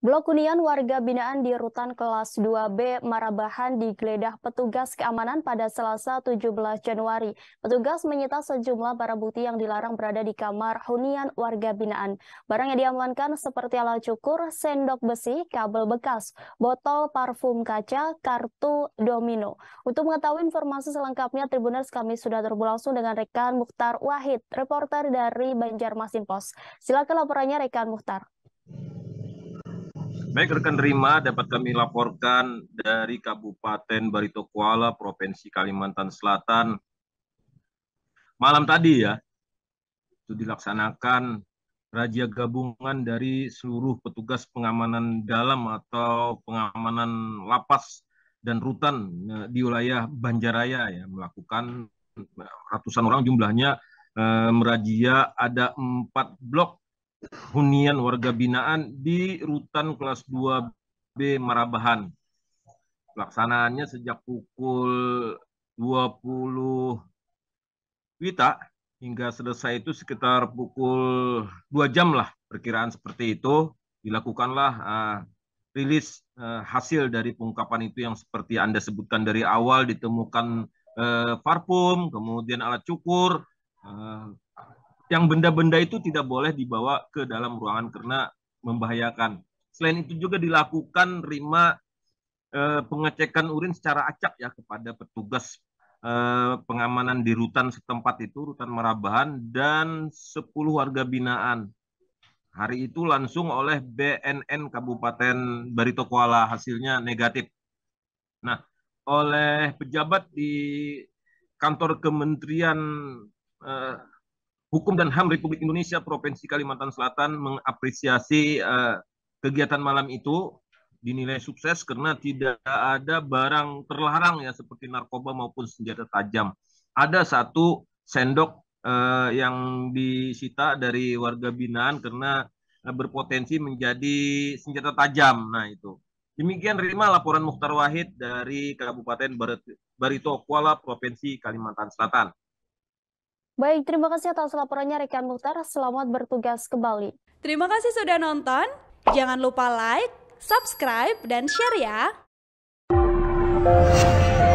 Blok hunian warga binaan di Rutan Kelas 2B Marabahan digeledah petugas keamanan pada Selasa 17 Januari. Petugas menyita sejumlah barang bukti yang dilarang berada di kamar hunian warga binaan. Barang yang diamankan seperti alat cukur, sendok besi, kabel bekas, botol parfum kaca, kartu domino. Untuk mengetahui informasi selengkapnya, Tribuners kami sudah terhubung langsung dengan rekan Mukhtar Wahid, reporter dari Banjarmasin Pos. Silakan laporannya rekan Mukhtar. Baik rekan terima dapat kami laporkan dari Kabupaten Barito Kuala, Provinsi Kalimantan Selatan. Malam tadi ya, itu dilaksanakan raja gabungan dari seluruh petugas pengamanan dalam atau pengamanan lapas dan rutan eh, di wilayah Banjaraya ya melakukan eh, ratusan orang jumlahnya eh, merajia ada empat blok hunian warga binaan di Rutan Kelas 2B Marabahan. Pelaksanaannya sejak pukul 20 Wita hingga selesai itu sekitar pukul 2 jam lah perkiraan seperti itu dilakukanlah uh, rilis uh, hasil dari pengungkapan itu yang seperti Anda sebutkan dari awal ditemukan uh, parfum, kemudian alat cukur, uh, yang benda-benda itu tidak boleh dibawa ke dalam ruangan karena membahayakan. Selain itu juga dilakukan rima eh, pengecekan urin secara acak ya kepada petugas eh, pengamanan di rutan setempat itu, rutan Merabahan dan 10 warga binaan. Hari itu langsung oleh BNN Kabupaten Barito Kuala hasilnya negatif. Nah, oleh pejabat di kantor Kementerian eh, Hukum dan HAM Republik Indonesia Provinsi Kalimantan Selatan mengapresiasi uh, kegiatan malam itu dinilai sukses karena tidak ada barang terlarang ya seperti narkoba maupun senjata tajam. Ada satu sendok uh, yang disita dari warga binaan karena berpotensi menjadi senjata tajam. Nah itu. Demikian Rima laporan Muhtar Wahid dari Kabupaten Barito Kuala, Provinsi Kalimantan Selatan. Baik, terima kasih atas laporannya Rekan Mukhtar. Selamat bertugas kembali. Terima kasih sudah nonton. Jangan lupa like, subscribe, dan share ya.